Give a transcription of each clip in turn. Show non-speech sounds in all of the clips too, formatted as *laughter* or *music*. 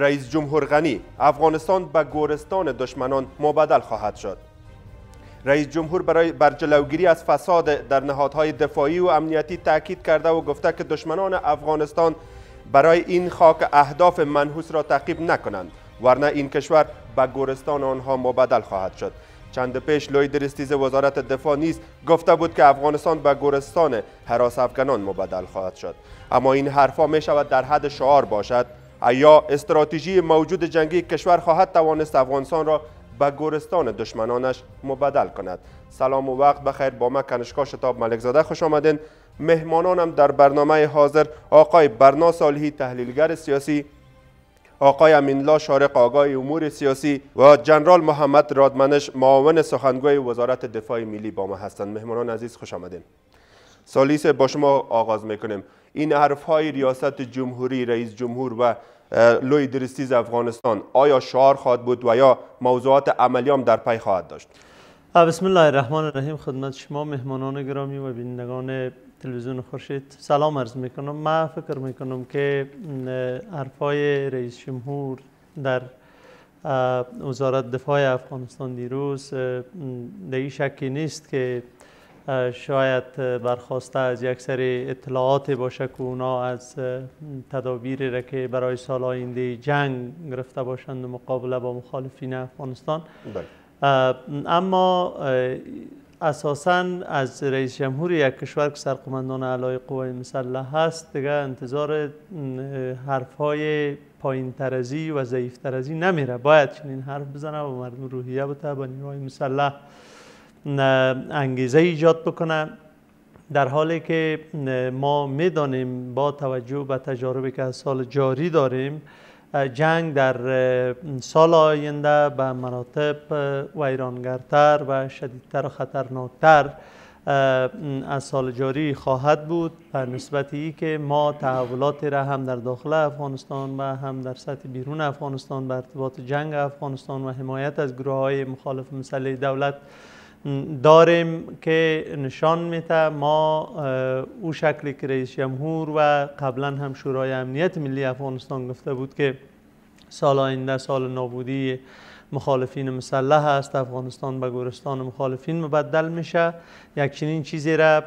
رئیس جمهور غنی افغانستان به گورستان دشمنان مبدل خواهد شد رئیس جمهور برای بر از فساد در نهادهای دفاعی و امنیتی تاکید کرده و گفته که دشمنان افغانستان برای این خاک اهداف منحوس را تعقیب نکنند ورنه این کشور به گورستان آنها مبدل خواهد شد چند پیش لوی درستیز وزارت دفاع نیز گفته بود که افغانستان به گورستان حراس افغانان مبدل خواهد شد اما این حرفا می شود در حد شعار باشد ایا استراتژی موجود جنگی کشور خواهد توانست افغانستان را به گورستان دشمنانش مبدل کند سلام و وقت بخیر با ما کنشکا شتاب ملک زاده خوش آمدین مهمانانم در برنامه حاضر آقای برنا صالحی تحلیلگر سیاسی آقای امینلا شارق آقای امور سیاسی و جنرال محمد رادمنش معاون سخنگوی وزارت دفاع ملی با ما هستند مهمانان عزیز خوش آمدین سالیس با شما آغاز میکنیم این حرف های ریاست جمهوری رئیس جمهور و لوی درستیز افغانستان آیا شعار خواهد بود و یا موضوعات عملی هم در پی خواهد داشت بسم الله الرحمن الرحیم خدمت شما مهمانان گرامی و بینندگان تلویزیون خورشید سلام عرض میکنم من فکر میکنم که های رئیس جمهور در وزارت دفاع افغانستان دیروز در شکی نیست که شاید برخواسته از یک سری اطلاعات باشه که اونا از تدابیر را که برای سال آینده جنگ گرفته باشند و مقابله با مخالفین افغانستان بله. اما اساسا از رئیس جمهور یک کشور که سرقمندان علای قوای مسلح هست دیگه انتظار حرف های پایین ترزی و ضعیف ترزی نمیره باید چنین حرف بزنه و مردم روحیه بته با نیروهای مسلح انگیزه ایجاد بکنه در حالی که ما میدانیم با توجه به تجاربی که از سال جاری داریم جنگ در سال آینده به مناطب ویرانگرتر و شدیدتر و خطرناکتر از سال جاری خواهد بود بر نسبت ای که ما تحولاتی را هم در داخل افغانستان و هم در سطح بیرون افغانستان به ارتباط جنگ افغانستان و حمایت از گروه های مخالف مسئله دولت داریم که نشان میده ما او شکلی که رئیس جمهور و قبلا هم شورای امنیت ملی افغانستان گفته بود که سال آینده سال نابودی مخالفین مسلح است افغانستان به گورستان مخالفین مبدل میشه یک چنین چیزی را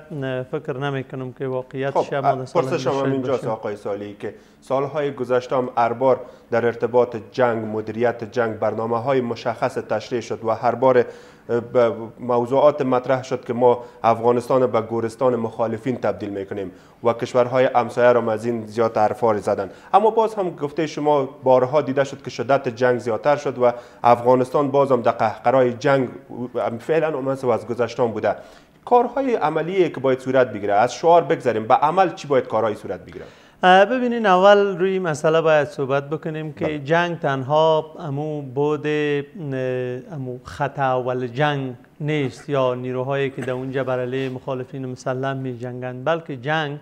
فکر نمیکنم که واقعیت شما خب، پرسشم هم اینجاست آقای سالی که سالهای گذشته هم اربار در ارتباط جنگ مدیریت جنگ برنامه های مشخص تشریح شد و هر بار موضوعات مطرح شد که ما افغانستان به گورستان مخالفین تبدیل میکنیم و کشورهای همسایه را از این زیاد عرفار زدن اما باز هم گفته شما بارها دیده شد که شدت جنگ زیادتر شد و افغانستان باز هم در قهقرای جنگ فعلا و از گذشتان بوده کارهای عملی که باید صورت بگیره از شعار بگذاریم به عمل چی باید کارهای صورت بگیره ببینین اول روی مسئله باید صحبت بکنیم که بله. جنگ تنها امو بود امو خطا اول جنگ نیست یا نیروهایی که در اونجا بر مخالفین مسلم می جنگند بلکه جنگ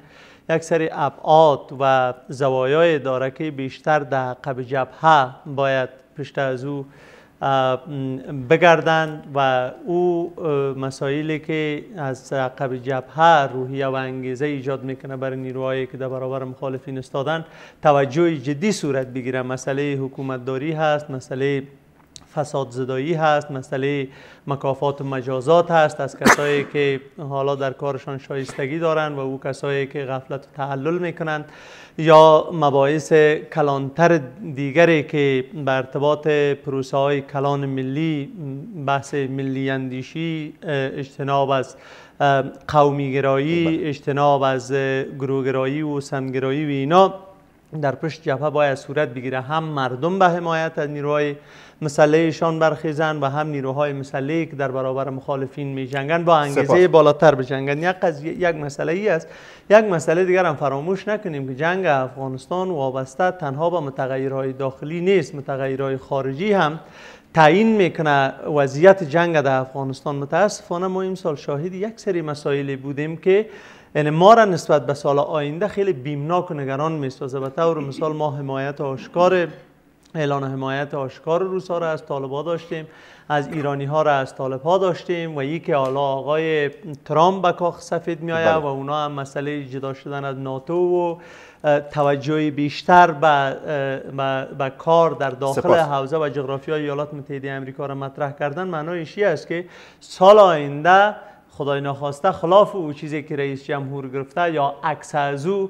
یک سری ابعاد و زوایای داره که بیشتر در عقب جبهه باید پیشتر از او بگردند و او مسائلی که از عقب جبهه روحیه و انگیزه ایجاد میکنه برای نیروهایی که در برابر مخالفین استادن توجه جدی صورت بگیره مسئله حکومتداری هست مسئله فساد زدایی هست مسئله مکافات و مجازات هست از کسایی *coughs* که حالا در کارشان شایستگی دارند و او کسایی که غفلت و تعلل میکنند یا مباعث کلانتر دیگری که به ارتباط پروسه های کلان ملی بحث ملی اندیشی اجتناب از قومیگرایی بله. اجتناب از گروگرایی و سمگرایی و اینا در پشت جبهه باید صورت بگیره هم مردم به حمایت از نیروهای مسله ایشان و هم نیروهای مسلح که در برابر مخالفین می جنگن با انگیزه بالاتر بجنگند یک قضیه یک مسئله ای است یک مسئله دیگر هم فراموش نکنیم که جنگ افغانستان وابسته تنها به متغیرهای داخلی نیست متغیرهای خارجی هم تعیین میکنه وضعیت جنگ در افغانستان متاسفانه ما سال شاهد یک سری مسائلی بودیم که یعنی ما را نسبت به سال آینده خیلی بیمناک و نگران میسازه به طور مثال ما حمایت آشکار اعلان حمایت آشکار روسا را از طالبا داشتیم از ایرانی ها را از طالب ها داشتیم و یکی که حالا آقای ترامپ به کاخ سفید می بله. و اونا هم مسئله جدا شدن از ناتو و توجه بیشتر به, کار در داخل سپاس. حوزه و جغرافی ایالات متحده امریکا را مطرح کردن معنایش این است که سال آینده خدای نخواسته خلاف او چیزی که رئیس جمهور گرفته یا عکس از او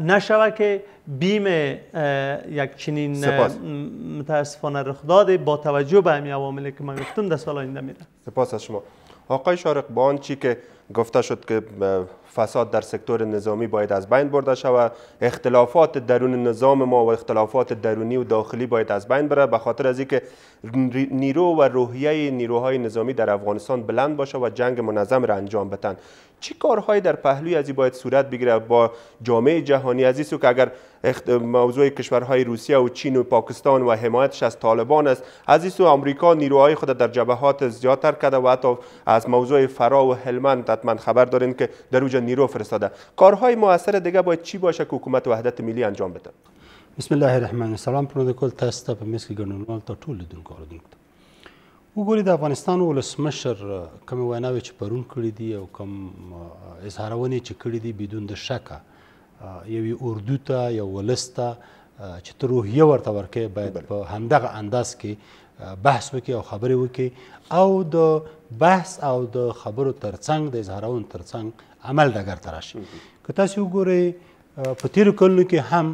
نشود که بیم یک چنین متاسفانه رخ داده با توجه به همین عواملی که من گفتم در سال آینده میره سپاس از شما آقای شارق با آنچه که گفته شد که فساد در سکتور نظامی باید از بین برده شود اختلافات درون نظام ما و اختلافات درونی و داخلی باید از بین بره به خاطر از اینکه نیرو و روحیه نیروهای نظامی در افغانستان بلند باشه و جنگ منظم را انجام بتن چی کارهایی در پهلوی از باید صورت بگیره با جامعه جهانی از که اگر موضوع کشورهای روسیه و چین و پاکستان و حمایتش از طالبان است از این آمریکا نیروهای خود در جبهات زیادتر کرده و از موضوع فرا و هلمند حتما خبر دارین که در نیرو فرستاده کارهای موثر دیگه باید چی باشه که حکومت وحدت ملی انجام بده بسم الله الرحمن الرحیم پروتکل تاسو ته په میس کې ګڼل ته ټول لیدونکو اوریدونکو وګورئ د افغانستان ولسمشر کوم ویناوي چې پرون کړې دي او کوم اظهارونه چې کړې دي بدون د شک یو اردو ته یو ولسته چې تر روحیه ورته ورکې باید په همدغه انداز کې بحث وکي او خبرې وکي او د بحث او د خبرو ترڅنګ د اظهارونو ترڅنګ عمل دګر ته راشي که تاسو وګورئ په تیر کلو کې هم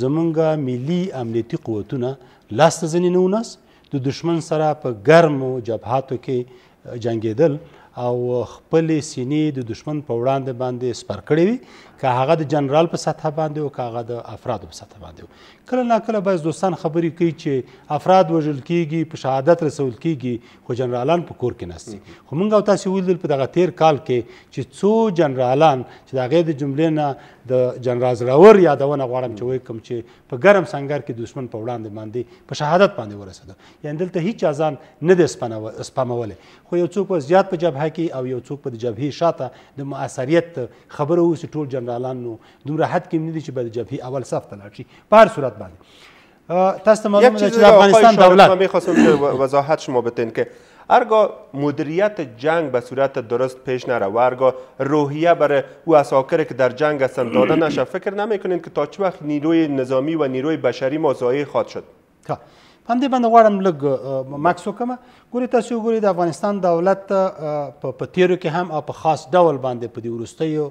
زمونږ ملي امنیتي قوتونه لاسته ځنې نه وناس د دشمن سره په ګرمو جبهاتو کې جنگیدل او خپل سینې د دشمن په وړاندې باندې سپر کړې وي که هغه د جنرال په سطح باندې او که هغه د افرادو په سطح باندې کله ناکله بعض دوستان خبرې کوي چې افراد وژل کیږي په شهادت رسول کیږي خو جنرالان په کور کې ناست خو موږ او تاسو ولیدل په دغه تیر کال کې چې څو جنرالان چې د هغې د جملې نه د جنرال زړور یادونه غواړم چې وایي کوم چې په ګرم سنګر کې دشمن په وړاندې باندې په شهادت باندې ورسېده یعنی دلته هیچ ځان نه دی سپمولی خو یو څوک زیات په جبهه کې او یو څوک په د جبهې شاته د مؤثریت خبره اوسي ټول جنرال جنرالان نو دومره حد کې نه دي چې به د جبهې اول صف ته لاړ شي په هر صورت باندې تاسو ته معلومه ده چې د افغانستان دولت من میخواستم که وضاحت شما بتین که هرگاه مدیریت جنگ به صورت درست پیش نره و هرگاه روحیه برای او اساکر که در جنگ هستند داده نشه فکر نمیکنین که تا چه وقت نیروی نظامی و نیروی بشری ما ضایع خواهد شد په همدې باندې غواړم لږ مکس وکړم ګوري تاسو ګوري د افغانستان دولت په تیرو کې هم او په خاص ډول باندې په دې وروستیو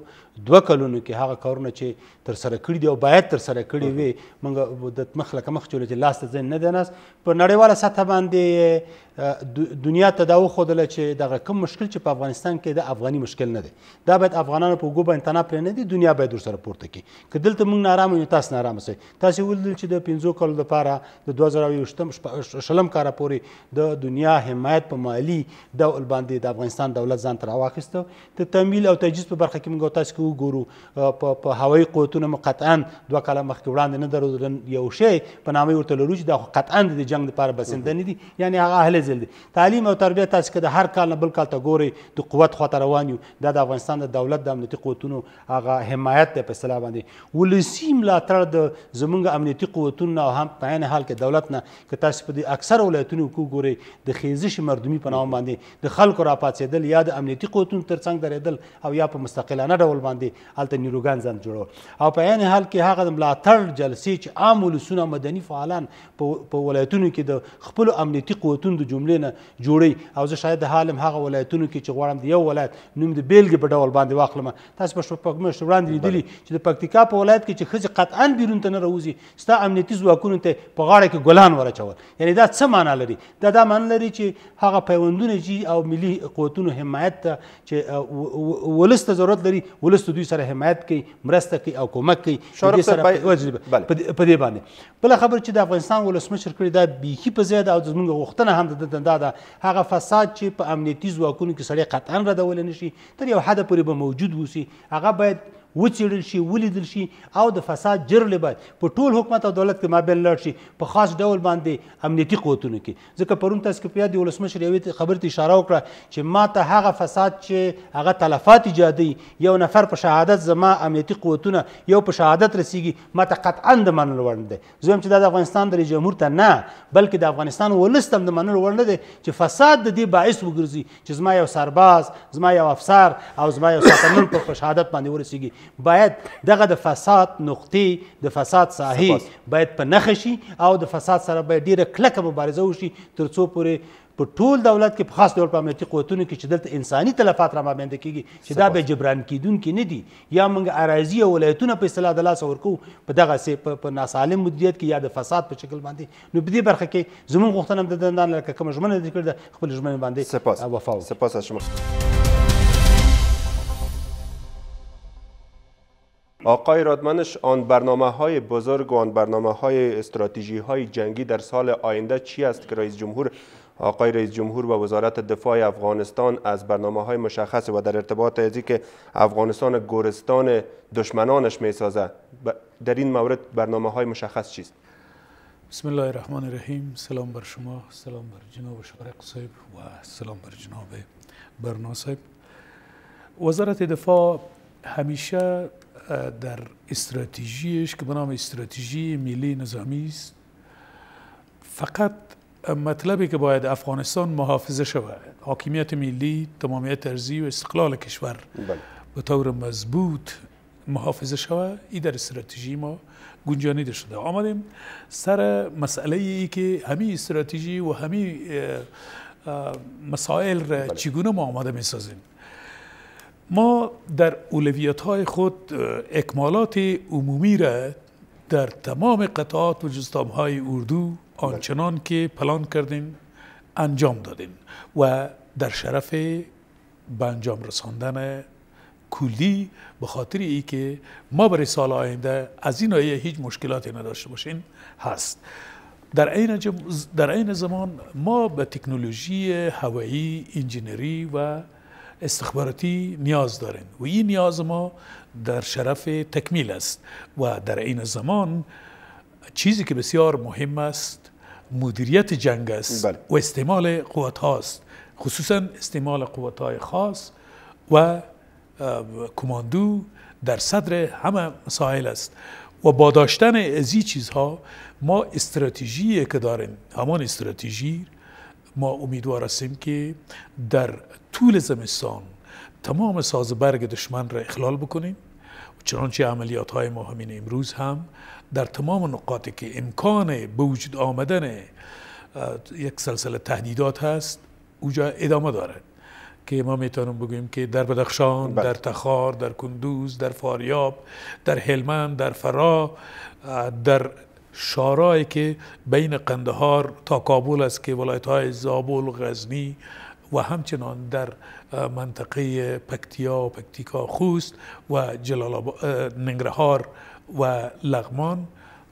دوه کلونو کې هغه کارونه چې تر سره کړی دي او باید تر سره کړی وي موږ د مخ لکه مخ چولې چې لاس ته ځین نه دی ناس په نړیواله سطح باندې دنیا ته دا وښودله چې دغه کوم مشکل چې په افغانستان کې د افغاني مشکل نه دی دا باید افغانانو په ګوبه انتنا پرې نه دي دنیا باید ورسره پورته کړي که دلته موږ نارامه یو تاسو نارامه سئ تاسو ولیدل چې د 15 کلو لپاره د 2021 شلم کال پورې د دنیا حمایت په مالی ډول باندې د افغانستان دولت ځان تر واخیسته د تمویل او تجهیز په برخه کې موږ تاسو کې وګورو په هوایي قوتونو مو قطعا دوه کاله مخکې وړاندې نه درلودل یو شی په نامه ورته لرو چې دا قطعا د جنگ لپاره بسنده نه دي یعنې هغه اهل زل دي تعلیم او تربیه تاسو کې د هر کال نه بل کال ته ګوري د قوت خواته روان یو دا د افغانستان د دولت د امنیتي قوتونو هغه حمایت دی په اصطلاح باندې ولسی ملاتړ د زمونږ امنیتي قوتونو هم په عین حال کې دولت نه که تاسو په اکثر ولایتونو کې ګوري د خیز ریزش مردمی په نام باندې د خلکو راپاڅېدل یا د امنیتي قوتونو ترڅنګ درېدل او یا په مستقلانه ډول باندې هلته نیروګان ځان جوړول او په عین حال کې هغه د ملاتړ جلسې چې عام ولسونه مدني فعالان په ولایتونو کې د خپلو امنیتي قوتونو د جملې نه جوړي او زه شاید حال هم هغه ولایتونو کې چې غواړم د یو ولایت نوم د بیلګې په ډول باندې واخلم تاسو په شپږمه وړاندې لیدلی چې د پکتیکا په ولایت کې چې ښځې قطعا بیرون ته نه راوځي ستا امنیتي ځواکونو ته په غاړه کې ګلان ورچول یعنی دا څه معنا لري دا دا معنا لري چې کې هغه پیوندونه چې او ملي قوتونو حمایت ته چې ولس ته ضرورت لري ولس دوی سره حمایت کوي مرسته کوي او کومک کوي په دې باندې بل خبر چې د افغانستان ولسمشر کړی دا بیخي په زیاده او زمونږ غوښتنه هم د دنده ده هغه فساد چې په امنیتي ځواکونو کې سړی قطعا ردول نشي تر یو حد پورې به موجود وسی هغه باید وڅېړل شي ولیدل شي او د فساد جرل باید په ټول حکومت او دولت کې مابین لاړ شي په خاص ډول باندې امنیتي قوتونو کې ځکه پرون تاسو کې په یاد ولسمشر یوې خبرې ته اشاره وکړه چې ما ته هغه فساد چې هغه تلفات ایجادي یو نفر په شهادت زما امنیتي قوتونه یو په شهادت رسیږي ما ته قطعا د منلو وړ نه دی زه هم چې دا د افغانستان د رئیس جمهور ته نه بلکې د افغانستان ولس ته هم د منلو وړ نه دی چې فساد د دې باعث وګرځي چې زما یو سرباز زما یو افسر او زما یو ساتنمن په شهادت باندې ورسیږي باید دغه د فساد نقطې د فساد ساحې باید په نخښ شي او د فساد سره باید ډیره کلکه مبارزه وشي تر څو پورې په ټول دولت کې په خاص ډول په امنیتي قوتونو کې چې دلته انساني تلفات را مابینده کیږي چې دا به جبران کیدونکي نه دي یا موږ اراضي او ولایتونه په اصطلاح د لاسه ورکو په دغه سه په ناسالم مدیریت کې یا د فساد په شکل باندې نو په دې برخه کې زموږ غوښتنه د دندان لکه کوم ژمنه ذکر ده خپل ژمنه باندې وفا سپاس سپاس آقای رادمنش آن برنامه های بزرگ و آن برنامه های استراتیجی های جنگی در سال آینده چی است که رئیس جمهور آقای رئیس جمهور و وزارت دفاع افغانستان از برنامه های مشخص و در ارتباط از که افغانستان گورستان دشمنانش می سازه در این مورد برنامه های مشخص چیست؟ بسم الله الرحمن الرحیم سلام بر شما سلام بر جناب شارق صاحب و سلام بر جناب برنا صاحب وزارت دفاع همیشه در استراتژیش که به نام استراتژی ملی نظامی است فقط مطلبی که باید افغانستان محافظه شود حاکمیت ملی تمامیت ارزی و استقلال کشور بله. به طور مضبوط محافظه شود این در استراتژی ما گنجانیده شده آمدیم سر مسئله ای که همه استراتژی و همین مسائل را بله. چگونه ما آماده می سازیم ما در اولویت های خود اکمالات عمومی را در تمام قطعات و جستام های اردو آنچنان بله. که پلان کردیم انجام دادیم و در شرف به انجام رساندن کلی به خاطر ای که ما برای سال آینده از این آیه هیچ مشکلاتی نداشته باشیم هست در عین در زمان ما به تکنولوژی هوایی انجینری و استخباراتی نیاز دارن و این نیاز ما در شرف تکمیل است و در این زمان چیزی که بسیار مهم است مدیریت جنگ است بله. و استعمال قوت هاست خصوصا استعمال قوت های خاص و کماندو در صدر همه مسائل است و با داشتن از چیزها ما استراتژی که داریم همان استراتژی ما امیدوار هستیم که در طول زمستان تمام برگ دشمن را اخلال بکنیم چنانچه عملیات های ما همین امروز هم در تمام نقاطی که امکان به وجود آمدن یک سلسله تهدیدات هست اوجا ادامه دارد که ما میتونم بگویم که در بدخشان، بله. در تخار، در کندوز، در فاریاب، در هلمند، در فرا، در شارایی که بین قندهار تا کابل است که ولایت های زابل غزنی و همچنان در منطقه پکتیا و پکتیکا خوست و جلال ننگرهار و لغمان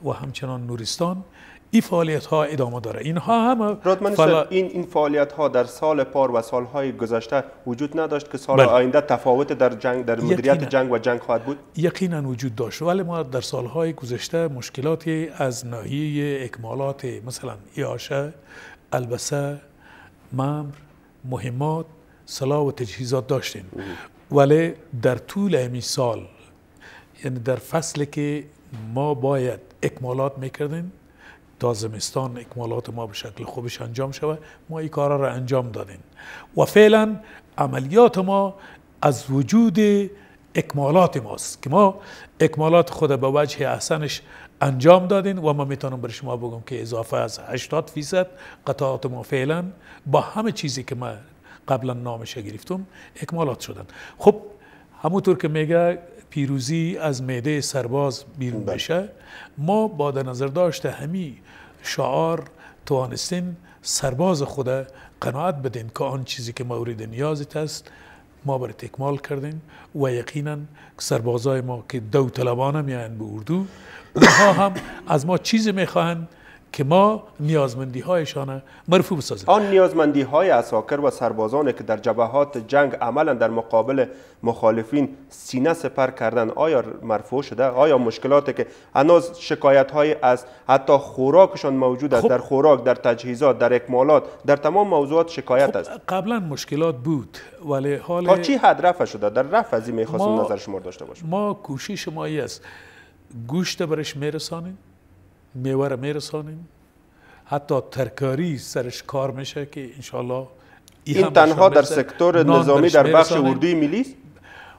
و همچنان نورستان این فعالیت ها ادامه داره اینها هم فلا... این این فعالیت ها در سال پار و سال های گذشته وجود نداشت که سال بله. آینده تفاوت در جنگ در مدیریت جنگ و جنگ خواهد بود یقینا وجود داشت ولی ما در سال های گذشته مشکلاتی از ناحیه اکمالات مثلا ایاشه البسه ممر مهمات سلاح و تجهیزات داشتیم ولی در طول همین سال یعنی در فصل که ما باید اکمالات میکردیم تا زمستان اکمالات ما به شکل خوبش انجام شود ما این کارا را انجام دادیم و فعلا عملیات ما از وجود اکمالات ماست که ما اکمالات خود به وجه احسنش انجام دادین و ما میتونم بر شما بگم که اضافه از 80 فیصد قطعات ما فعلا با همه چیزی که ما قبلا نامش گرفتم اکمالات شدن خب همونطور که میگه پیروزی از میده سرباز بیرون بله. بشه ما با در نظر داشته همی شعار توانستین سرباز خود قناعت بدین که آن چیزی که مورد نیازت است ما بر تکمال کردیم و یقینا سربازای ما که دو طلبان میان به اردو اونها هم از ما چیزی میخواهند که ما نیازمندی هایشان مرفوع بسازیم آن نیازمندی های اساکر و سربازانی که در جبهات جنگ عملا در مقابل مخالفین سینه سپر کردن آیا مرفوع شده آیا مشکلاتی که هنوز شکایت های از حتی خوراکشان موجود است خب. در خوراک در تجهیزات در اکمالات در تمام موضوعات شکایت خب، است قبلا مشکلات بود ولی حال تا چی حد رفع شده در رفع از میخواستم نظر شما داشته باشم ما کوشش ما است گوشت برش میرسانیم میوه رو میرسانیم حتی ترکاری سرش کار میشه که انشالله این تنها در سکتور نظامی در بخش اردوی ملی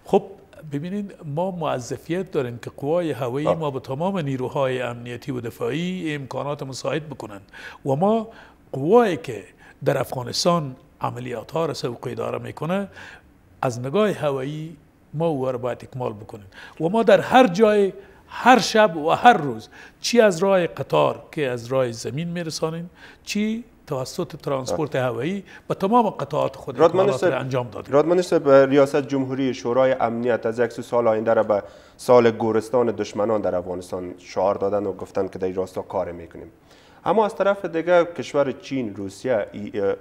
خب ببینید ما معذفیت داریم که قوای هوایی ما به تمام نیروهای امنیتی و دفاعی امکانات مساعد بکنند و ما قوایی که در افغانستان عملیات ها را سوق اداره میکنه از نگاه هوایی ما او را باید اکمال بکنیم و ما در هر جای هر شب و هر روز چی از راه قطار که از راه زمین میرسانین چی توسط ترانسپورت هوایی به تمام قطعات خود انجام دادیم رادمانش به ریاست جمهوری شورای امنیت از یک سال آینده را به سال گورستان دشمنان در افغانستان شعار دادن و گفتن که در راستا کار میکنیم اما از طرف دیگه کشور چین، روسیه،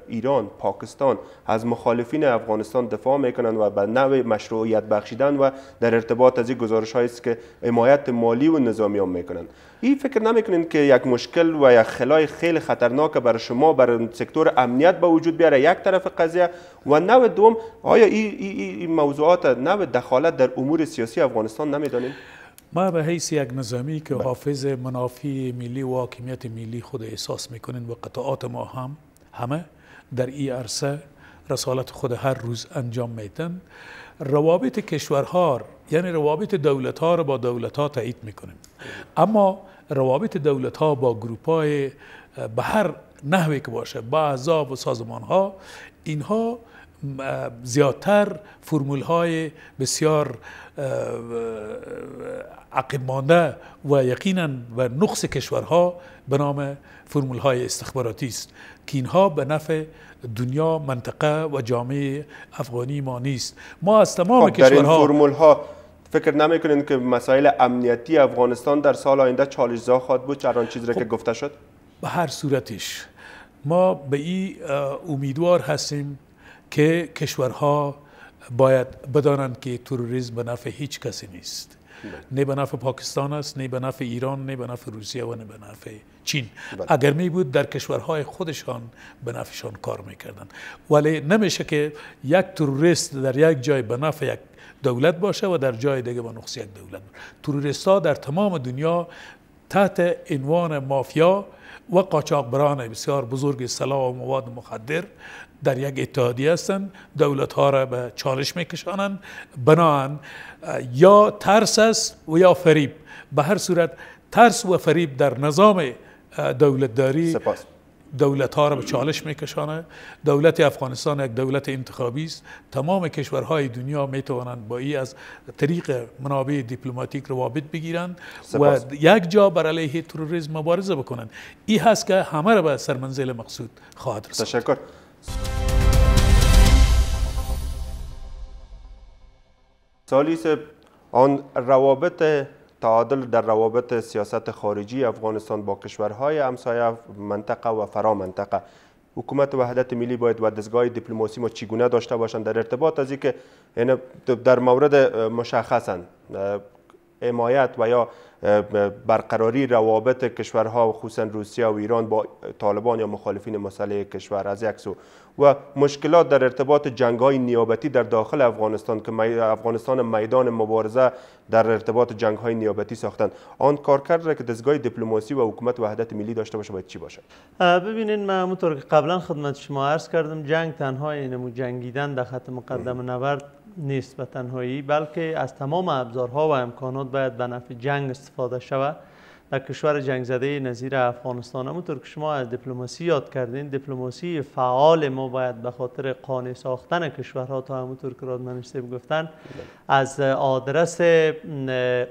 ایران، پاکستان از مخالفین افغانستان دفاع میکنند و به نوع مشروعیت بخشیدن و در ارتباط از این گزارش هایی است که حمایت مالی و نظامی هم میکنند این فکر نمیکنین که یک مشکل و یک خلای خیلی خطرناک برای شما بر سکتور امنیت به وجود بیاره یک طرف قضیه و نوع دوم آیا این ای ای موضوعات نوع دخالت در امور سیاسی افغانستان نمیدانید ما به حیث یک نظامی که بله. حافظ منافی ملی و حاکمیت ملی خود احساس میکنین و قطعات ما هم همه در این عرصه رسالت خود هر روز انجام میتن روابط کشورها یعنی روابط دولت ها رو با دولت ها تایید میکنیم اما روابط دولت ها با گروپ های به هر نحوی که باشه با احزاب و سازمان ها اینها زیادتر فرمول های بسیار عقب مانده و یقینا و نقص کشورها به نام فرمول های استخباراتی است که اینها به نفع دنیا منطقه و جامعه افغانی ما نیست ما از تمام خب در این فرمول ها فکر کنید که مسائل امنیتی افغانستان در سال آینده چالش زا خواهد بود چران چیزی را خب، که گفته شد به هر صورتش ما به این امیدوار هستیم که کشورها باید بدانند که تروریسم به نفع هیچ کسی نیست بله. نه به نفع پاکستان است نه به نفع ایران نه به نفع روسیه و نه به نفع چین بله. اگر می بود در کشورهای خودشان به نفعشان کار میکردن ولی نمیشه که یک تروریست در یک جای به نفع یک دولت باشه و در جای دیگه به نقص یک دولت تروریست ها در تمام دنیا تحت عنوان مافیا و قاچاقبران بسیار بزرگ سلاح و مواد مخدر در یک اتحادی هستند دولت ها را به چالش میکشانند بناهن یا ترس است و یا فریب به هر صورت ترس و فریب در نظام دولتداری سپاس. دولت ها را به چالش میکشانه دولت افغانستان یک دولت انتخابی است تمام کشورهای دنیا می توانند با ای از طریق منابع دیپلماتیک روابط بگیرند و یک جا بر علیه تروریسم مبارزه بکنند این هست که همه را به سرمنزل مقصود خواهد سالیس آن روابط تعادل در روابط سیاست خارجی افغانستان با کشورهای همسایه منطقه و فرا منطقه حکومت وحدت ملی باید و دستگاه دیپلماسی ما چیگونه داشته باشند در ارتباط از اینکه یعنی در مورد مشخصا حمایت و یا برقراری روابط کشورها خصوصا روسیه و ایران با طالبان یا مخالفین مسئله کشور از یک سو و مشکلات در ارتباط جنگ نیابتی در داخل افغانستان که افغانستان میدان مبارزه در ارتباط جنگ های نیابتی ساختند آن کارکرد را که دستگاه دیپلماسی و حکومت وحدت ملی داشته باشه باید چی باشد ببینید من همونطور که قبلا خدمت شما عرض کردم جنگ تنها اینمو جنگیدن در خط مقدم نبرد نیست به تنهایی بلکه از تمام ابزارها و امکانات باید به نفع جنگ استفاده شود در کشور جنگ زده نظیر افغانستان همونطور که شما از دیپلماسی یاد کردین دیپلماسی فعال ما باید به خاطر قانع ساختن کشورها تا همونطور که رادمن گفتن از آدرس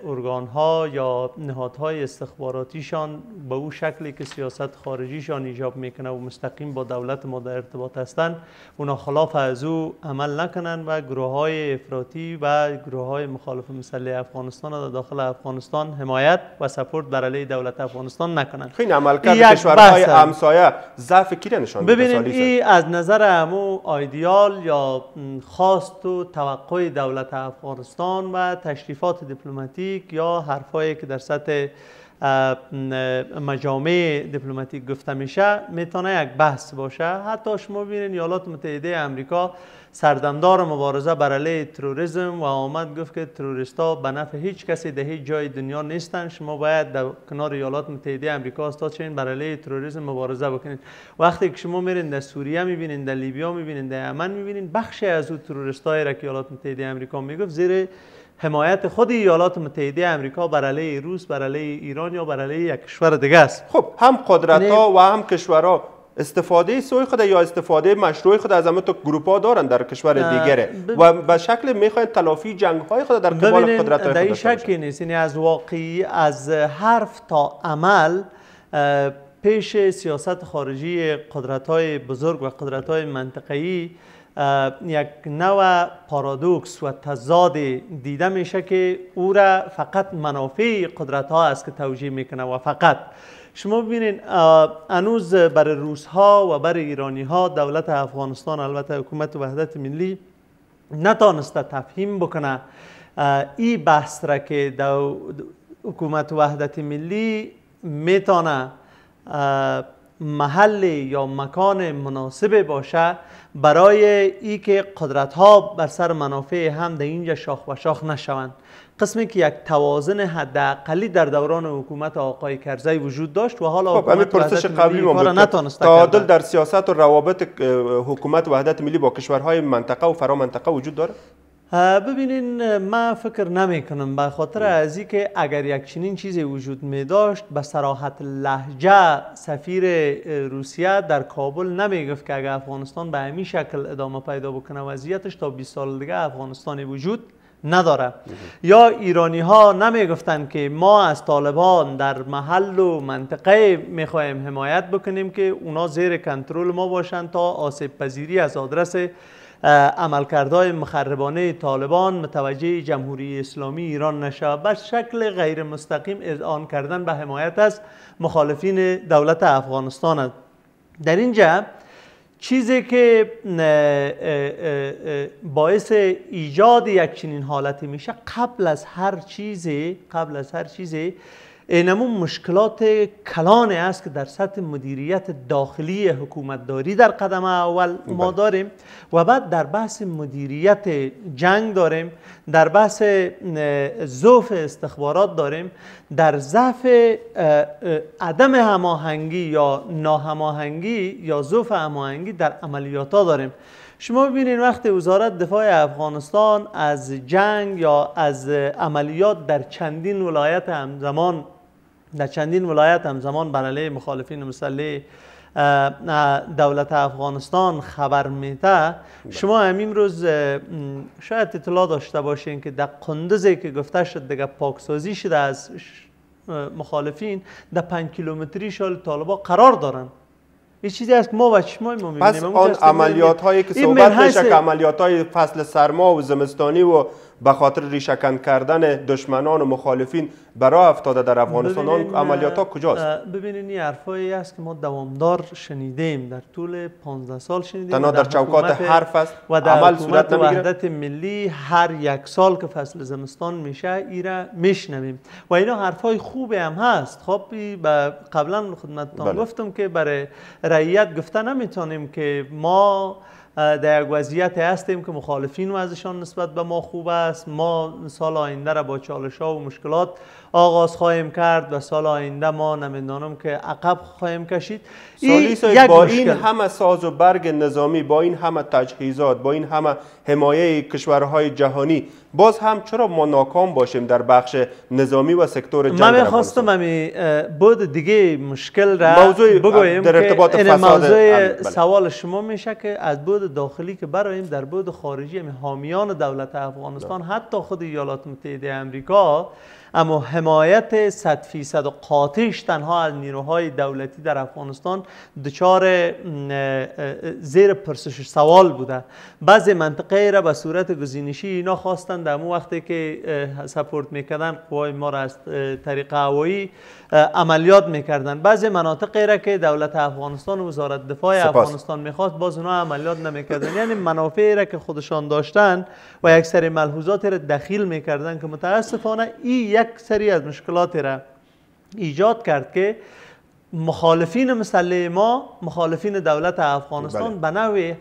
ارگان ها یا نهادهای شان به او شکلی که سیاست خارجیشان ایجاب میکنه و مستقیم با دولت ما در ارتباط هستند اونا خلاف از او عمل نکنن و گروه های افراطی و گروه های مخالف مسلح افغانستان را داخل افغانستان حمایت و سپورت در دولت افغانستان نکنن خیلی عملکرد کشورهای همسایه ضعف کی نشان ببینید این از نظر امو آیدیال یا خواست و توقع دولت افغانستان و تشریفات دیپلماتیک یا حرفایی که در سطح مجامع دیپلماتیک گفته میشه میتونه یک بحث باشه حتی شما ببینید ایالات متحده امریکا سردمدار مبارزه بر علیه تروریسم و آمد گفت که تروریستا به نفع هیچ کسی در هیچ جای دنیا نیستن شما باید در کنار ایالات متحده امریکا استاد چین بر علیه تروریسم مبارزه بکنین وقتی که شما میرین در سوریه میبینین در لیبیا میبینین در یمن میبینین بخشی از او تروریستای را که ایالات متحده امریکا میگفت زیر حمایت خود ایالات متحده آمریکا بر علیه روس بر علیه ایران یا بر علیه یک کشور دیگه است خب هم قدرت ها و هم کشورها استفاده سوی خود یا استفاده مشروع خود از همه تو گروپ ها دارن در کشور دیگره و به شکل میخواین تلافی جنگ های خود در قبال قدرت های خود در شکلی نیست یعنی از واقعی از حرف تا عمل پیش سیاست خارجی قدرت های بزرگ و قدرت های منطقه‌ای یک نوع پارادوکس و تضاد دیده میشه که او را فقط منافع قدرت ها است که توجیه میکنه و فقط شما ببینید انوز بر روس ها و بر ایرانی ها دولت افغانستان البته حکومت وحدت ملی نتانسته تفهیم بکنه این بحث را که دو حکومت وحدت ملی میتانه محل یا مکان مناسب باشه برای ای که قدرت ها بر سر منافع هم در اینجا شاخ و شاخ نشوند قسمی که یک توازن حداقلی در دوران حکومت آقای کرزی وجود داشت و حالا خب حکومت پرسش قبلی تعادل در سیاست و روابط حکومت وحدت ملی با کشورهای منطقه و فرا منطقه وجود دارد ببینین من فکر نمی کنم به خاطر از که اگر یک چنین چیزی وجود می داشت به سراحت لحجه سفیر روسیه در کابل نمی گفت که اگر افغانستان به همین شکل ادامه پیدا بکنه وضعیتش تا 20 سال دیگه افغانستانی وجود نداره یا ایرانی ها نمی گفتن که ما از طالبان در محل و منطقه می خواهیم حمایت بکنیم که اونا زیر کنترل ما باشند تا آسیب پذیری از آدرس عملکردهای مخربانه طالبان متوجه جمهوری اسلامی ایران نشود به شکل غیر مستقیم اذعان کردن به حمایت از مخالفین دولت افغانستان است در اینجا چیزی که باعث ایجاد یک چنین حالتی میشه قبل از هر چیزی قبل از هر چیزی اینمون مشکلات کلان است که در سطح مدیریت داخلی حکومتداری در قدم اول ما بله. داریم و بعد در بحث مدیریت جنگ داریم در بحث ضعف استخبارات داریم در ضعف عدم هماهنگی یا ناهماهنگی یا ضعف هماهنگی در عملیات ها داریم شما ببینید وقتی وزارت دفاع افغانستان از جنگ یا از عملیات در چندین ولایت همزمان در چندین ولایت همزمان بر علیه مخالفین مسلح دولت افغانستان خبر میته بله. شما همین روز شاید اطلاع داشته باشین که در قندزی که گفته شد دیگه پاکسازی شده از مخالفین در پنج کیلومتری شال طالبا قرار دارن این چیزی است که ما و ما پس آن عملیات هایی که صحبت میشه که عملیات های فصل سرما و زمستانی و به خاطر ریشکند کردن دشمنان و مخالفین برای افتاده در افغانستان آن عملیات ها کجاست ببینین این حرفایی است که ما دوامدار شنیدیم در طول 15 سال شنیدیم تنها در, در چوکات حرف است و در عمل صورت وحدت ملی هر یک سال که فصل زمستان میشه ایره میشنویم و اینا حرفای خوبی هم هست خب قبلا خدمتتان بله. گفتم که برای رعیت گفته نمیتونیم که ما در وضعیت هستیم که مخالفین و ازشان نسبت به ما خوب است ما سال آینده را با چالش ها و مشکلات آغاز خواهیم کرد و سال آینده ما نمیدانم که عقب خواهیم کشید سالی با این همه ساز و برگ نظامی با این همه تجهیزات با این همه حمایه کشورهای جهانی باز هم چرا ما ناکام باشیم در بخش نظامی و سکتور جنگ من میخواستم امی بود دیگه مشکل را بگویم در ارتباط موضوع بله. سوال شما میشه که از بود داخلی که برایم در بود خارجی یعنی حامیان دولت افغانستان بله. حتی خود ایالات متحده امریکا اما حمایت صد فیصد و قاطعش تنها از نیروهای دولتی در افغانستان دچار زیر پرسش سوال بوده بعضی منطقه را به صورت گزینشی اینا خواستن در اون وقتی که سپورت میکردن قوای ما را از طریق هوایی عملیات میکردن بعضی مناطقی را که دولت افغانستان و وزارت دفاع افغانستان میخواست باز اونها عملیات نمیکردن یعنی منافعی را که خودشان داشتن و سری ملحوظات را دخیل میکردن که متاسفانه این یک یک سری از مشکلات را ایجاد کرد که مخالفین مسلح ما مخالفین دولت افغانستان بله. به نوع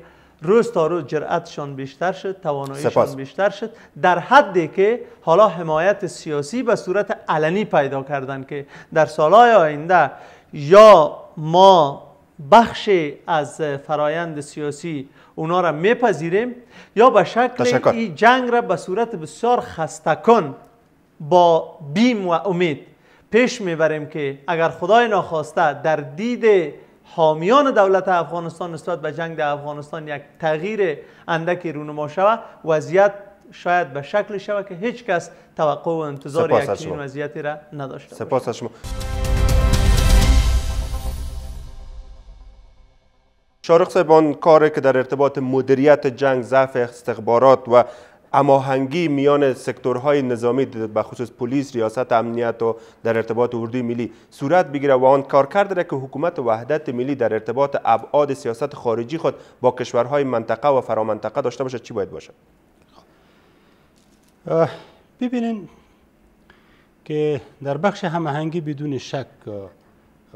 روز تا روز جرأتشان بیشتر شد تواناییشان بیشتر شد در حدی که حالا حمایت سیاسی به صورت علنی پیدا کردن که در سالهای آینده یا ما بخش از فرایند سیاسی اونا را میپذیریم یا به شکل این جنگ را به صورت بسیار خستکن با بیم و امید پیش میبریم که اگر خدای ناخواسته در دید حامیان دولت افغانستان نسبت به جنگ در افغانستان یک تغییر اندکی رونما شود وضعیت شاید به شکل شود که هیچ کس توقع و انتظار یک این وضعیتی را نداشته سپاس شما شارق صاحب کاری که در ارتباط مدیریت جنگ ضعف استخبارات و اماهنگی میان سکتورهای نظامی به خصوص پلیس ریاست امنیت و در ارتباط اردوی ملی صورت بگیره و آن کارکرد را که حکومت وحدت ملی در ارتباط ابعاد سیاست خارجی خود با کشورهای منطقه و فرامنطقه داشته باشه چی باید باشه ببینین که در بخش هماهنگی بدون شک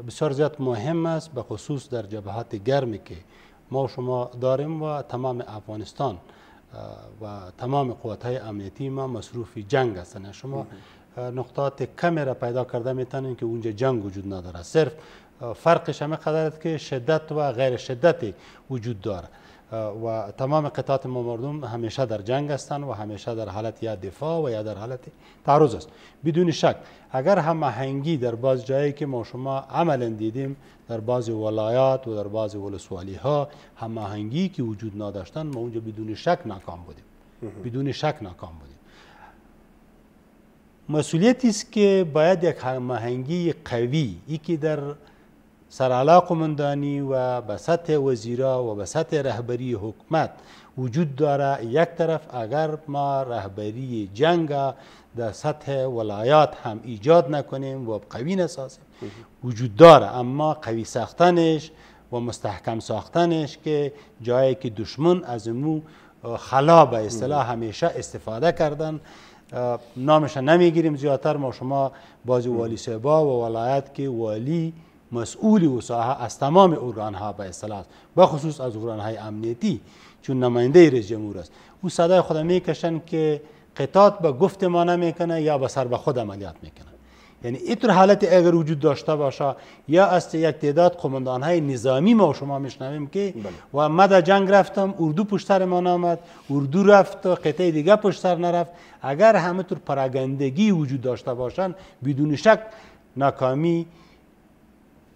بسیار زیاد مهم است به خصوص در جبهات گرمی که ما شما داریم و تمام افغانستان و تمام قوات های امنیتی ما مصروف جنگ هستند شما نقطات کمی را پیدا کرده میتونید که اونجا جنگ وجود نداره صرف فرقش همه قدرت که شدت و غیر شدت وجود داره و تمام قطعات ما مردم همیشه در جنگ هستند و همیشه در حالت یا دفاع و یا در حالت تعرض است بدون شک اگر هم هنگی در باز جایی که ما شما عملا دیدیم در بعض ولایات و در بعض ولسوالی ها هماهنگی که وجود نداشتن ما اونجا بدون شک ناکام بودیم بدون شک ناکام بودیم مسئولیتی است که باید یک هماهنگی قوی ای که در سرعلا قمندانی و به سطح وزیرا و به سطح رهبری حکمت وجود داره یک طرف اگر ما رهبری جنگ در سطح ولایات هم ایجاد نکنیم و قوی نسازیم وجود داره اما قوی ساختنش و مستحکم ساختنش که جایی که دشمن از مو خلا به اصطلاح همیشه استفاده کردن نامش نمیگیریم زیادتر ما شما بازی والی سبا و ولایت که والی مسئول و از تمام ارگان ها به اصطلاح به خصوص از ارگان های امنیتی چون نماینده رئیس جمهور است او صدای خود میکشن که قطعات به گفت ما نمیکنه یا به سر به خود عملیات میکنه یعنی اینطور حالت اگر وجود داشته باشه یا از یک تعداد قماندان های نظامی ما شما میشنویم که بله. و مد جنگ رفتم اردو پشتر ما نامد اردو رفت قطعه دیگه پشتر نرفت اگر همه طور پراگندگی وجود داشته باشن بدون شک ناکامی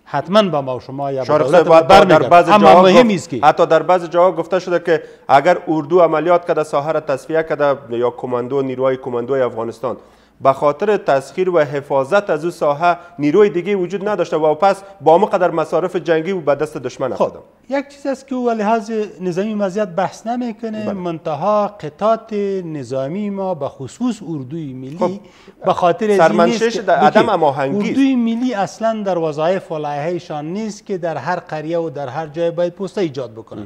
حتما با ما و شما یا با دولت در اما است که حتی در بعض جاها گفته شده که اگر اردو عملیات کرده ساحه را تصفیه کرده یا کماندو نیروهای کماندوی افغانستان به خاطر تسخیر و حفاظت از او ساحه نیروی دیگه وجود نداشته و پس با مقدر مصارف جنگی و به دست دشمن خب. یک چیز است که او لحاظ نظامی مزیت بحث نمیکنه بله. منتها قطات نظامی ما به خصوص اردوی ملی خب، به خاطر سرمنشش عدم اردوی ملی اصلا در وظایف و نیست که در هر قریه و در هر جای باید پوسته ایجاد بکنن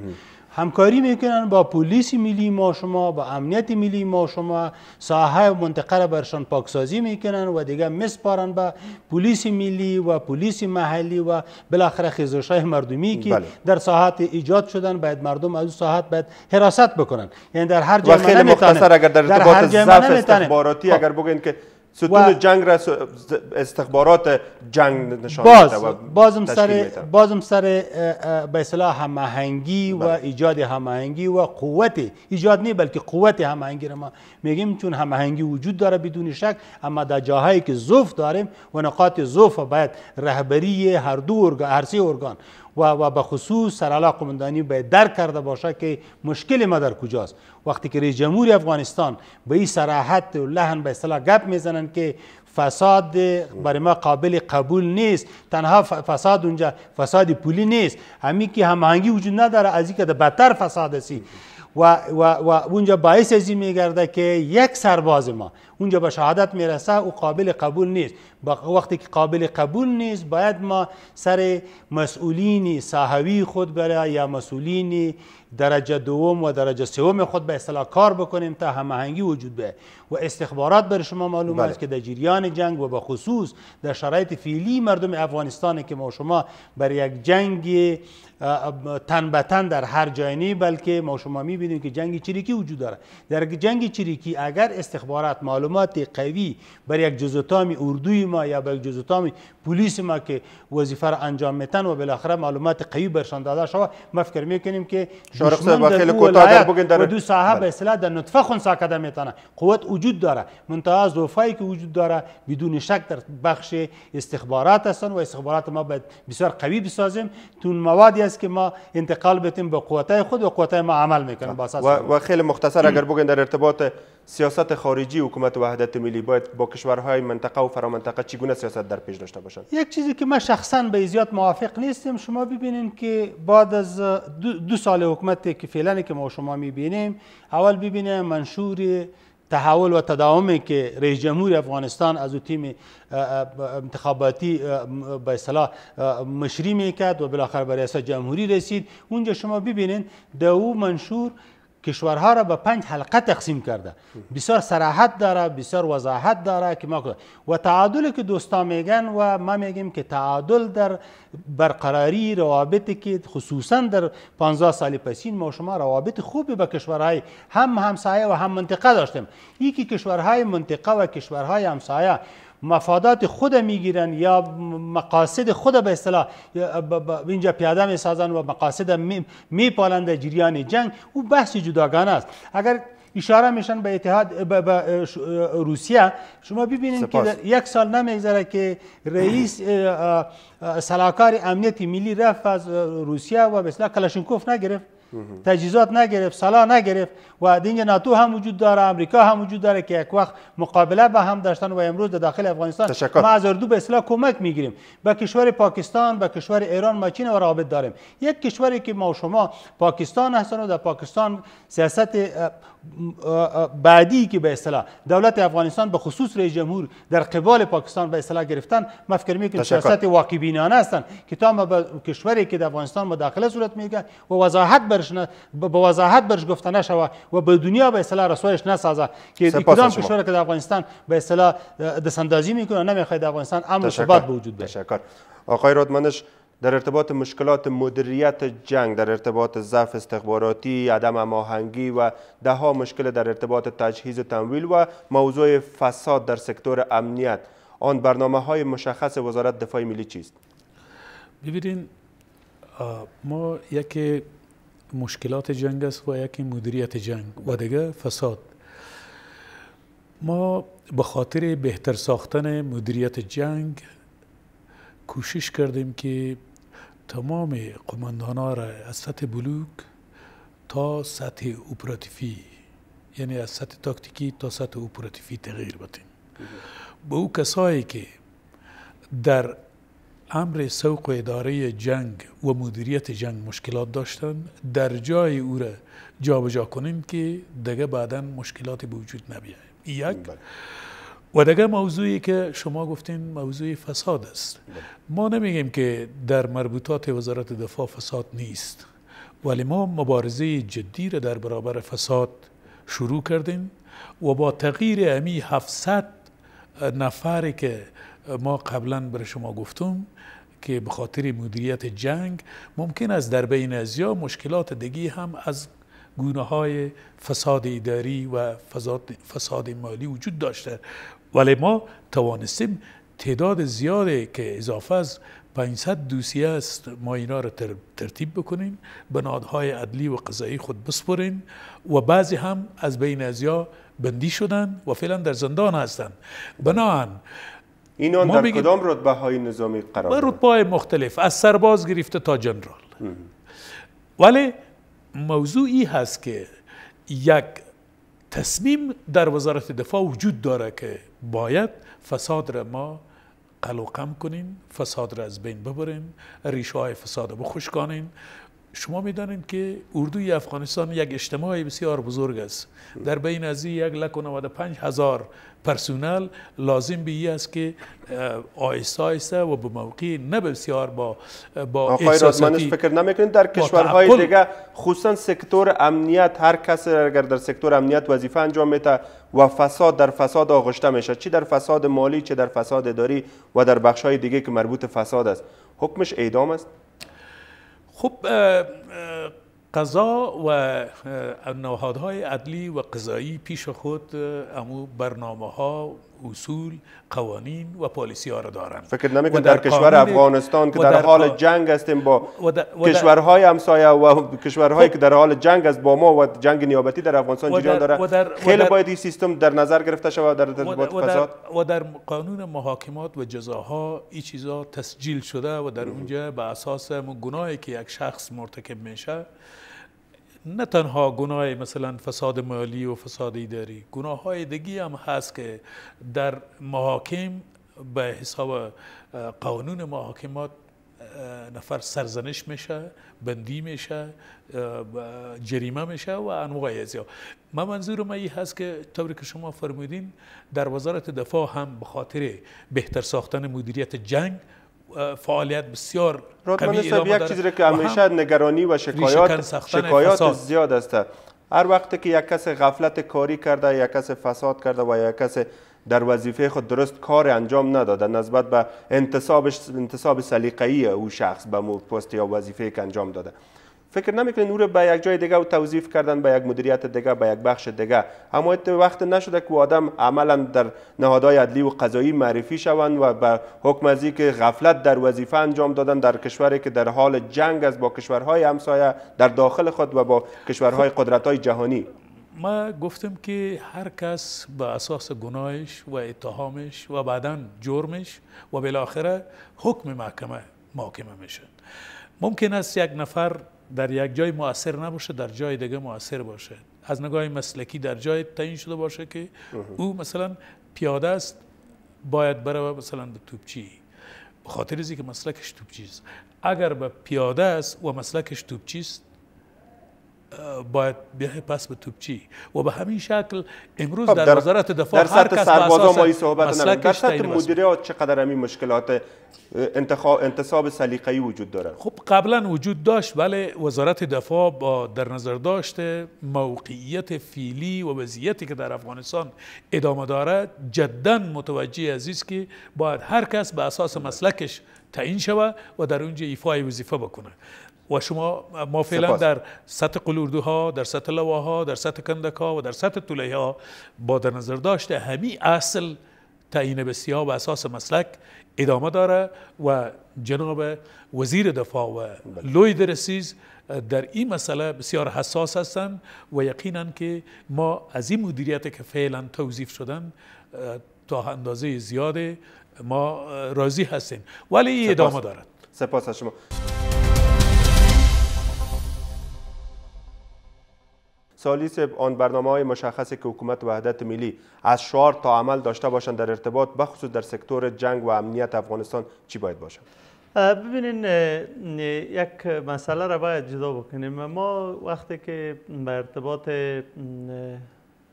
همکاری میکنن با پلیس ملی ما شما با امنیت ملی ما شما ساحه و منطقه را برشان پاکسازی میکنن و دیگه میسپارن به پلیس ملی و پلیس محلی و بالاخره خیزش مردمی که بله. در ساحات ایجاد شدن باید مردم از ساحات باید حراست بکنن یعنی در هر جای اگر در, ارتباط ضعف استخباراتی خب. اگر بگین که ستون جنگ را استخبارات جنگ نشان باز بازم سر بازم سر به اصطلاح هماهنگی و بله. ایجاد هماهنگی و قوت ایجاد نه بلکه قوت هماهنگی را ما میگیم چون هماهنگی وجود داره بدون شک اما در جاهایی که ضعف داریم و نقاط ضعف باید رهبری هر دو هر سه ارگان و, و به خصوص سرالا قمندانی باید درک کرده باشه که مشکل ما در کجاست وقتی که رئیس جمهور افغانستان به این سراحت و لحن به اصطلاح گپ میزنن که فساد برای ما قابل قبول نیست تنها فساد اونجا فساد پولی نیست همین که هماهنگی وجود نداره از که بدتر فساد هستی و, و, و اونجا باعث از این میگرده که یک سرباز ما اونجا به شهادت میرسه او قابل قبول نیست وقتی که قابل قبول نیست باید ما سر مسئولین ساحوی خود بره یا مسئولین درجه دوم و درجه سوم خود به اصطلاح کار بکنیم تا هماهنگی وجود بیه و استخبارات بر شما معلوم بله. است که در جریان جنگ و به خصوص در شرایط فعلی مردم افغانستان که ما شما بر یک جنگ تن به تن در هر جای بلکه ما شما میبینیم که جنگ چریکی وجود داره در جنگ چریکی اگر استخبارات معلومات قوی بر یک جزوتام اردوی ما یا بر یک جزوتام پلیس ما که وظیفه را انجام میتن و بالاخره معلومات قوی برشان داده شود ما فکر میکنیم که دشمن در دو در دو صاحب بله. در نطفه خون میتنه قوت وجود داره منتها ضعفایی که وجود داره بدون شک در بخش استخبارات هستن و استخبارات ما باید بسیار قوی بسازیم تون موادی است که ما انتقال بتیم به قوتای خود و قوتای ما عمل میکنن با و, و خیلی مختصر اگر بگن در ارتباط سیاست خارجی حکومت وحدت ملی باید با کشورهای منطقه و فرامنطقه چگونه سیاست در پیش داشته باشد؟ یک چیزی که ما شخصا به زیاد موافق نیستیم شما ببینید که بعد از دو, سال حکومت که فعلا که ما شما میبینیم اول ببینیم منشور تحول و تداومی که رئیس جمهور افغانستان از او تیم انتخاباتی به اصطلاح مشری میکرد و بالاخره به ریاست جمهوری رسید اونجا شما ببینید در او منشور کشورها را به پنج حلقه تقسیم کرده بسیار سراحت داره بسیار وضاحت داره که ما و تعادل که دوستان میگن و ما میگیم که تعادل در برقراری روابطی که خصوصا در 15 سال پسین ما شما روابط خوبی به کشورهای هم همسایه و هم منطقه داشتیم یکی کشورهای منطقه و کشورهای همسایه مفادات خود میگیرن یا مقاصد خود به اصطلاح اینجا پیاده میسازن و مقاصد میپالند می جریان جنگ او بحث جداگانه است اگر اشاره میشن به اتحاد روسیه شما ببینید که یک سال نمیگذره که رئیس سلاکار امنیتی ملی رفت از روسیه و به اصطلاح کلاشینکوف نگرفت تجهیزات نگرفت سلا نگرفت و دینج ناتو هم وجود داره امریکا هم وجود داره که یک وقت مقابله به هم داشتن و امروز در داخل افغانستان ما از اردو به اصلاح کمک میگیریم به کشور پاکستان به کشور ایران ما چین و رابط داریم یک کشوری که ما شما پاکستان هستن و در پاکستان سیاست بعدی که به اصطلاح دولت افغانستان به خصوص رئیس جمهور در قبال پاکستان به اصطلاح گرفتن ما فکر سیاست واقع بینانه هستن که تا ما به کشوری که در افغانستان مداخله صورت میگیره و وضاحت به برش نه به وضاحت برش گفته نشوه و به دنیا به اصطلاح رسوایش نسازه که کدام کشور که در افغانستان به اصطلاح دستاندازی میکنه نمیخواد افغانستان امن ثبات به وجود بیاره آقای رادمنش در ارتباط مشکلات مدیریت جنگ در ارتباط ضعف استخباراتی عدم هماهنگی و دهها مشکل در ارتباط تجهیز تمویل و موضوع فساد در سکتور امنیت آن برنامه های مشخص وزارت دفاع ملی چیست؟ ببینید ما یک مشکلات جنگ است و یکی مدیریت جنگ و دیگه فساد ما به خاطر بهتر ساختن مدیریت جنگ کوشش کردیم که تمام قماندان را از سطح بلوک تا سطح اوپراتیفی یعنی از سطح تاکتیکی تا سطح اوپراتیفی تغییر بدیم به او کسایی که در امر سوق و اداره جنگ و مدیریت جنگ مشکلات داشتن در جای او را جابجا کنیم که دگه بعدا مشکلات به وجود یک بله. و دیگه موضوعی که شما گفتین موضوع فساد است بله. ما نمیگیم که در مربوطات وزارت دفاع فساد نیست ولی ما مبارزه جدی را در برابر فساد شروع کردیم و با تغییر امی 700 نفری که ما قبلا بر شما گفتم که به خاطر مدیریت جنگ ممکن است در بین ازیا مشکلات دیگی هم از گونه های فساد اداری و فساد مالی وجود داشته ولی ما توانستیم تعداد زیادی که اضافه از 500 دوسیه است ما اینا رو ترتیب بکنیم به نادهای عدلی و قضایی خود بسپرین و بعضی هم از بین ازیا بندی شدن و فعلا در زندان هستند بناهن اینان در کدام رتبه های نظامی قرار دارند؟ رتبه های مختلف از سرباز گرفته تا جنرال ولی موضوعی هست که یک تصمیم در وزارت دفاع وجود داره که باید فساد را ما قلقم کنیم فساد را از بین ببریم ریشه های فساد را بخشکانیم شما میدانید که اردوی افغانستان یک اجتماعی بسیار بزرگ است در بین از یک لک و پنج هزار پرسونل لازم به است که آیسته و به موقع نه بسیار با با آقای فکر نمیکنید در کشورهای دیگه خصوصا سکتور امنیت هر کس اگر در سکتور امنیت وظیفه انجام میده و فساد در فساد آغشته میشه چی در فساد مالی چه در فساد اداری و در بخش های دیگه که مربوط فساد است حکمش اعدام است خب قضا و نهادهای عدلی و قضایی پیش خود امو برنامه ها اصول قوانین و پالیسی ها را دارند فکر نمی در, در کشور افغانستان که در, حال جنگ هستیم با کشورهای همسایه و خب. کشورهایی که در حال جنگ است با ما و جنگ نیابتی در افغانستان جریان داره خیلی باید این سیستم در نظر گرفته شود در و, و در قانون محاکمات و جزاها این چیزا تسجیل شده و در اونجا به اساس گناهی که یک شخص مرتکب میشه نه تنها گناه مثلا فساد مالی و فساد اداری گناه های دیگی هم هست که در محاکم به حساب قانون محاکمات نفر سرزنش میشه بندی میشه جریمه میشه و انواع از من منظور ما این هست که طوری که شما فرمودین در وزارت دفاع هم به خاطر بهتر ساختن مدیریت جنگ فعالیت بسیار قوی یک چیزی که همیشه نگرانی و شکایات شکایات زیاد است هر وقت که یک کس غفلت کاری کرده یک کس فساد کرده و یک کس در وظیفه خود درست کار انجام نداده نسبت به انتصاب سلیقه‌ای او شخص به پست یا وظیفه که انجام داده فکر نمیکنین او رو به یک جای دیگه و توظیف کردن به یک مدیریت دیگه به یک بخش دیگه اما وقت نشده که آدم عملا در نهادهای عدلی و قضایی معرفی شوند و به حکم ازی که غفلت در وظیفه انجام دادن در کشوری که در حال جنگ است با کشورهای همسایه در داخل خود و با کشورهای قدرتهای جهانی ما گفتم که هر کس به اساس گناهش و اتهامش و بعدا جرمش و بالاخره حکم محکمه محاکمه میشه ممکن است یک نفر در یک جای مؤثر نباشه در جای دیگه مؤثر باشه از نگاه مسلکی در جای تعیین شده باشه که او مثلا پیاده است باید بره مثلا به توپچی خاطر که مسلکش توپچی است اگر به پیاده است و مسلکش توپچی است باید بیای پس به توپچی و به همین شکل امروز خب، در, در وزارت دفاع در هر کس سربازا ما صحبت نمیم در سطح مدیریت چقدر همین مشکلات انتخاب انتصاب سلیقه‌ای وجود داره خب قبلا وجود داشت ولی وزارت دفاع با در نظر داشته موقعیت فیلی و وضعیتی که در افغانستان ادامه داره جدا متوجه عزیز که باید هر کس به اساس مسلکش تعیین شود و در اونجا ایفای وظیفه بکنه و شما ما فعلا در سطح قلوردوها در سطح لواها در سطح کندکا و در سطح طوله ها با در نظر داشته همین اصل تعیین بسیار و اساس مسلک ادامه داره و جناب وزیر دفاع و بله. لوی درسیز در این مسئله بسیار حساس هستند و یقینا که ما از این مدیریت که فعلا توضیف شدن تا اندازه زیاده ما راضی هستیم ولی ادامه دارد سپاس از شما سالیس آن برنامه های مشخصی که حکومت وحدت ملی از شعار تا عمل داشته باشند در ارتباط بخصوص در سکتور جنگ و امنیت افغانستان چی باید باشند؟ ببینین یک مسئله را باید جدا بکنیم ما وقتی که به ارتباط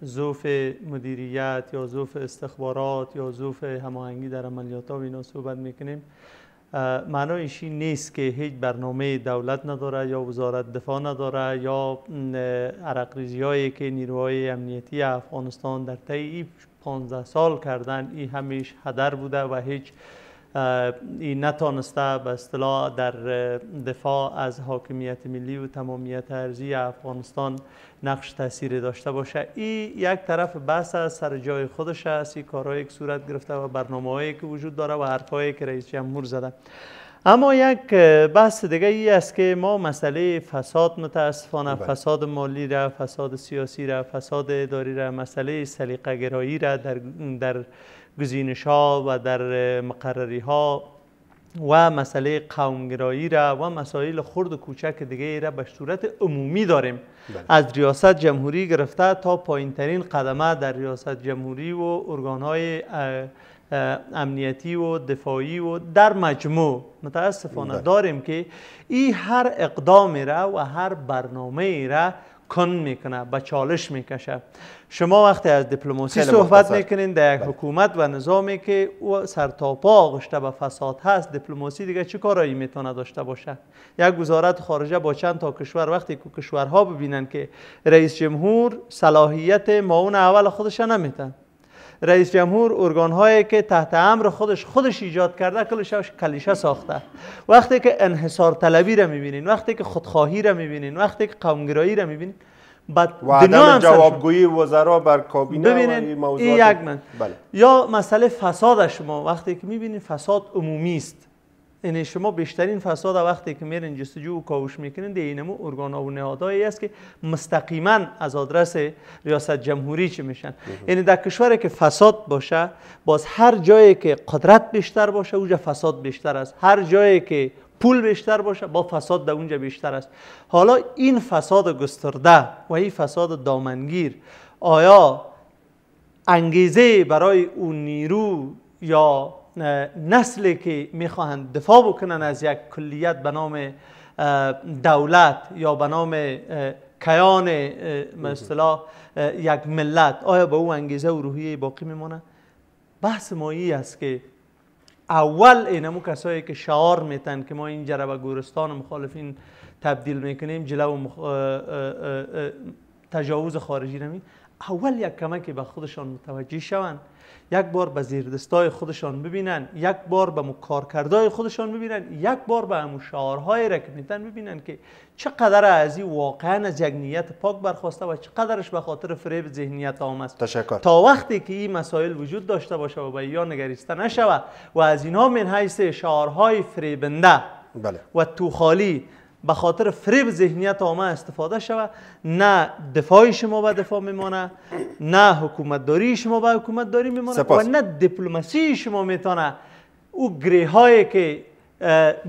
زوف مدیریت یا زوف استخبارات یا زوف هماهنگی در عملیات ها و اینا صحبت میکنیم معنایش این نیست که هیچ برنامه دولت نداره یا وزارت دفاع نداره یا عرق هایی که نیروهای امنیتی افغانستان در طی 15 سال کردن این همیش هدر بوده و هیچ این نتانسته به اصطلاح در دفاع از حاکمیت ملی و تمامیت ارزی افغانستان نقش تاثیر داشته باشه این یک طرف بحث از سر جای خودش است این کارهایی که صورت گرفته و هایی که وجود داره و حرفهایی که رئیس جمهور زده اما یک بحث دیگه ای است که ما مسئله فساد متاسفانه بله. فساد مالی را فساد سیاسی را فساد اداری را مسئله سلیقه گرایی را در در گزینش ها و در مقرری ها و مسئله قومگرایی را و مسائل خرد و کوچک دیگه را به صورت عمومی داریم بله. از ریاست جمهوری گرفته تا پایین ترین قدمه در ریاست جمهوری و ارگان های امنیتی و دفاعی و در مجموع متاسفانه بله. داریم که این هر اقدام را و هر برنامه را کن میکنه به چالش میکشه شما وقتی از دیپلماسی صحبت میکنین در یک بله. حکومت و نظامی که او سرتاپا آغشته به فساد هست دیپلماسی دیگه چه کارایی میتونه داشته باشه یک وزارت خارجه با چند تا کشور وقتی که کشورها ببینن که رئیس جمهور صلاحیت ماون اول خودش نمیتن رئیس جمهور ارگانهایی که تحت امر خودش خودش ایجاد کرده کلش کلیشه ساخته وقتی که انحصار طلبی را میبینین وقتی که خودخواهی را میبینین وقتی که قومگرایی را میبینین بعد جوابگویی وزرا بر کابینه و یک بله. یا مسئله فساد شما وقتی که میبینید فساد عمومی است این یعنی شما بیشترین فساد وقتی که میرین جستجو و کاوش میکنین در اینمو ارگان و نهادهایی است که مستقیما از آدرس ریاست جمهوری چه میشن یعنی در کشوری که فساد باشه باز هر جایی که قدرت بیشتر باشه اوجا فساد بیشتر است هر جایی که پول بیشتر باشه با فساد در اونجا بیشتر است حالا این فساد گسترده و این فساد دامنگیر آیا انگیزه برای اون نیرو یا نسلی که میخواهند دفاع بکنن از یک کلیت به نام دولت یا به نام کیان مثلا یک ملت آیا به او انگیزه و روحیه باقی میمونه بحث مایی است که اول اینمو کسایی که شعار میتن که ما این جره به گورستان مخالفین تبدیل میکنیم جلو مخ... تجاوز خارجی نمی اول یک کمکی به خودشان متوجه شوند یک بار به زیردستای خودشان ببینن یک بار به کارکردهای خودشان ببینن یک بار به همون شعارهای را که ببینن که چقدر از این واقعا از یک نیت پاک برخواسته و چقدرش به خاطر فریب ذهنیت است تشکر تا وقتی که این مسائل وجود داشته باشه و به یا نگریسته نشود و از اینها من حیث شعارهای فریبنده بله. و توخالی به خاطر فریب ذهنیت عامه استفاده شود نه دفاع شما به دفاع میمانه نه حکومت داری شما به حکومت داری میمانه و نه دیپلماسی شما میتونه او گریه هایی که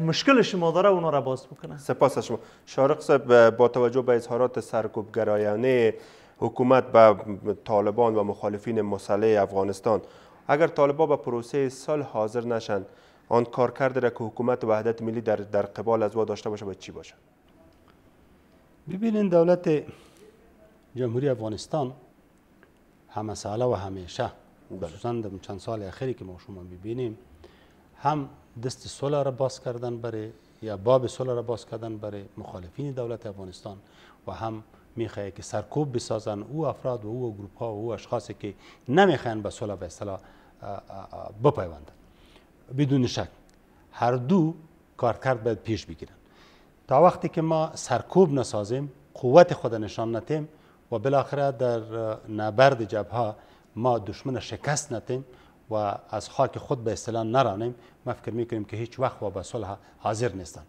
مشکل شما داره اونا را باز بکنه سپاس شما شارق صاحب با توجه به اظهارات سرکوبگرایانه حکومت به طالبان و مخالفین مسئله افغانستان اگر طالبان به پروسه صلح حاضر نشند آن کرده را که حکومت وحدت ملی در, در قبال از وا داشته باشه باید چی باشه ببینین دولت جمهوری افغانستان هم ساله و همیشه بله. خصوصا در چند سال اخیری که ما شما ببینیم هم دست صلح را باز کردن برای یا باب صلح را باز کردن برای مخالفین دولت افغانستان و هم میخواید که سرکوب بسازن او افراد و او گروپ ها و او اشخاصی که نمیخواین به صلح و اصطلاح بپیوندن بدون شک هر دو کارکرد باید پیش بگیرن تا وقتی که ما سرکوب نسازیم قوت خود نشان نتیم و بالاخره در نبرد جبهه ما دشمن شکست نتیم و از خاک خود به اصطلاح نرانیم ما فکر میکنیم که هیچ وقت و به صلح حاضر نیستن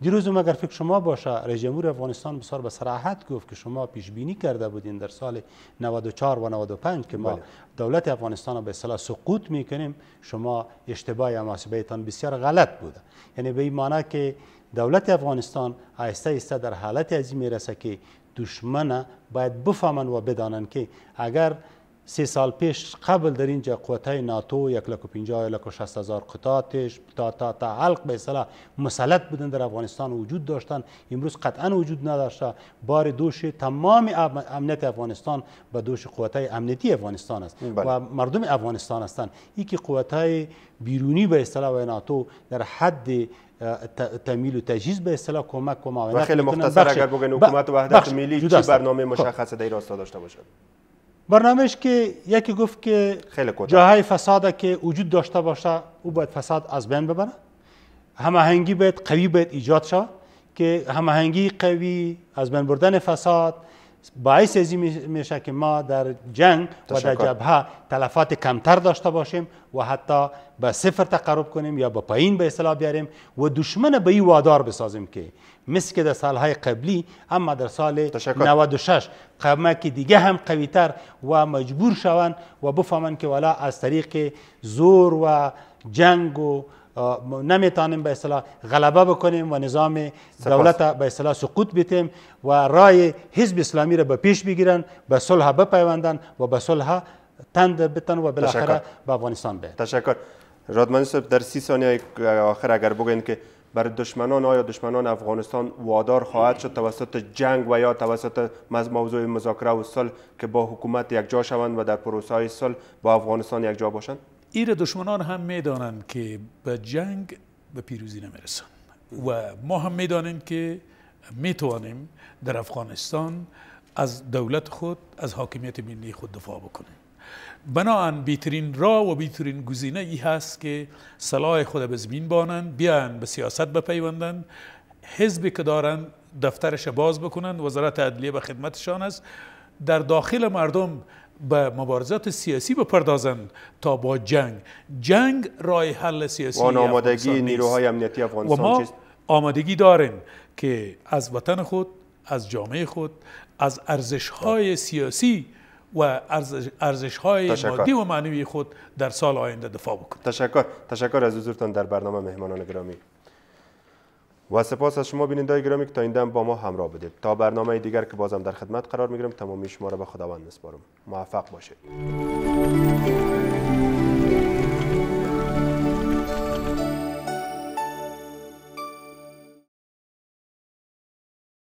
دیروز اگر فکر شما باشه رئیس جمهور افغانستان بسیار به صراحت گفت که شما پیش بینی کرده بودین در سال 94 و 95 که ما بله. دولت افغانستان را به اصطلاح سقوط میکنیم شما اشتباهی محاسبه بسیار غلط بوده یعنی به این معنی که دولت افغانستان آهسته در حالت عظیم میرسه که دشمن باید بفهمن و بدانن که اگر سه سال پیش قبل در اینجا قوتای ناتو یک لک و پینجا لک شست هزار قطاتش تا تا تا حلق به مسلط بودن در افغانستان وجود داشتن امروز قطعا وجود نداشته بار دوش تمام امنیت افغانستان به دوش قوتای امنیتی افغانستان است و بله. مردم افغانستان هستند این که قوتای بیرونی به و ناتو در حد تمیل و تجهیز به کمک و معاونت خیلی مختصر اگر بگن حکومت وحدت ملی چه برنامه خب. مشخص در راستا داشته باشد برنامهش که یکی گفت که خیلی جاهای فساد که وجود داشته باشه او باید فساد از بین ببره هماهنگی باید قوی باید ایجاد شه که هماهنگی قوی از بین بردن فساد باعث از میشه که ما در جنگ و در جبهه تلفات کمتر داشته باشیم و حتی به صفر تقرب کنیم یا به پایین به اصطلاح بیاریم و دشمن به این وادار بسازیم که مثل که در سالهای قبلی اما در سال تشکر. 96 قمک دیگه هم قویتر و مجبور شوند و بفهمند که ولا از طریق زور و جنگ و نمیتانیم به اصطلاح غلبه بکنیم و نظام دولت به اصطلاح سقوط بیتیم و رای حزب اسلامی را به پیش بگیرن به صلح بپیوندن و به صلح تند بتن و بالاخره به افغانستان به تشکر رادمانی صاحب در سی ثانیه آخر اگر بگویند که برای دشمنان آیا دشمنان افغانستان وادار خواهد شد توسط جنگ و یا توسط موضوع مذاکره و صلح که با حکومت یکجا شوند و در پروسه های صلح با افغانستان یکجا باشند ایر دشمنان هم میدانند که به جنگ به پیروزی نمیرسند و ما هم میدانیم که توانیم در افغانستان از دولت خود از حاکمیت ملی خود دفاع بکنیم بناهن بیترین را و بیترین گزینه ای هست که صلاح خود به زمین بانند بیان به سیاست بپیوندند حزبی که دارند دفترش باز بکنند وزارت عدلیه به خدمتشان است در داخل مردم به مبارزات سیاسی بپردازند تا با جنگ جنگ رای حل سیاسی و آمادگی نیروهای امنیتی افغانستان و ما آمادگی داریم که از وطن خود از جامعه خود از ارزش های سیاسی و ارزش های مادی و معنوی خود در سال آینده دفاع بکنه تشکر تشکر از حضورتان در برنامه مهمانان گرامی و سپاس از شما بینندگان گرامی که تا این دم با ما همراه بودید تا برنامه دیگر که بازم در خدمت قرار میگیرم تمامی شما را به خداوند میسپارم موفق باشید